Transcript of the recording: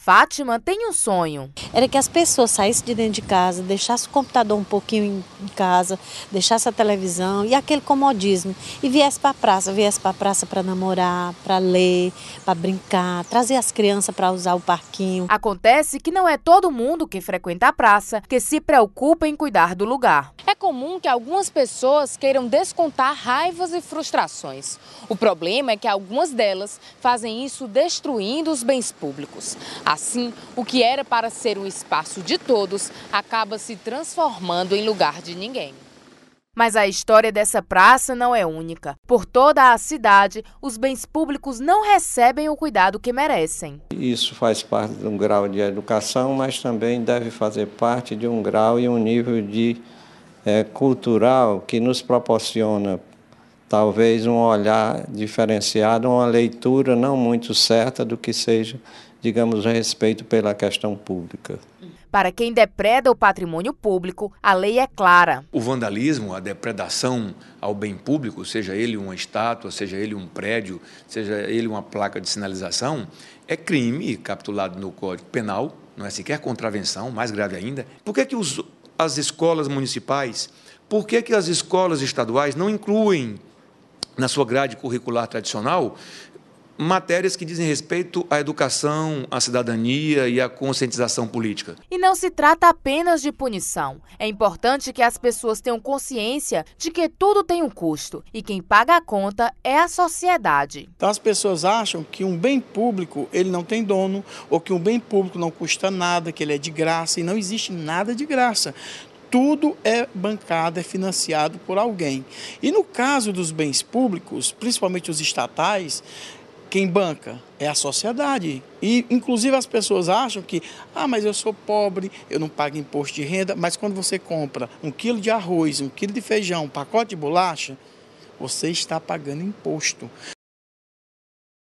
Fátima tem um sonho. Era que as pessoas saíssem de dentro de casa, deixassem o computador um pouquinho em casa, deixassem a televisão e aquele comodismo. E viesse para a praça, viesse para a praça para namorar, para ler, para brincar, trazer as crianças para usar o parquinho. Acontece que não é todo mundo que frequenta a praça que se preocupa em cuidar do lugar comum que algumas pessoas queiram descontar raivas e frustrações. O problema é que algumas delas fazem isso destruindo os bens públicos. Assim, o que era para ser um espaço de todos acaba se transformando em lugar de ninguém. Mas a história dessa praça não é única. Por toda a cidade, os bens públicos não recebem o cuidado que merecem. Isso faz parte de um grau de educação, mas também deve fazer parte de um grau e um nível de é, cultural que nos proporciona talvez um olhar diferenciado, uma leitura não muito certa do que seja, digamos, respeito pela questão pública. Para quem depreda o patrimônio público, a lei é clara. O vandalismo, a depredação ao bem público, seja ele uma estátua, seja ele um prédio, seja ele uma placa de sinalização, é crime capitulado no Código Penal, não é sequer contravenção, mais grave ainda. Por que, é que os as escolas municipais, por que, que as escolas estaduais não incluem na sua grade curricular tradicional matérias que dizem respeito à educação, à cidadania e à conscientização política. E não se trata apenas de punição. É importante que as pessoas tenham consciência de que tudo tem um custo e quem paga a conta é a sociedade. Então as pessoas acham que um bem público ele não tem dono ou que um bem público não custa nada, que ele é de graça e não existe nada de graça tudo é bancado, é financiado por alguém. E no caso dos bens públicos, principalmente os estatais, quem banca é a sociedade. E, inclusive, as pessoas acham que, ah, mas eu sou pobre, eu não pago imposto de renda, mas quando você compra um quilo de arroz, um quilo de feijão, um pacote de bolacha, você está pagando imposto.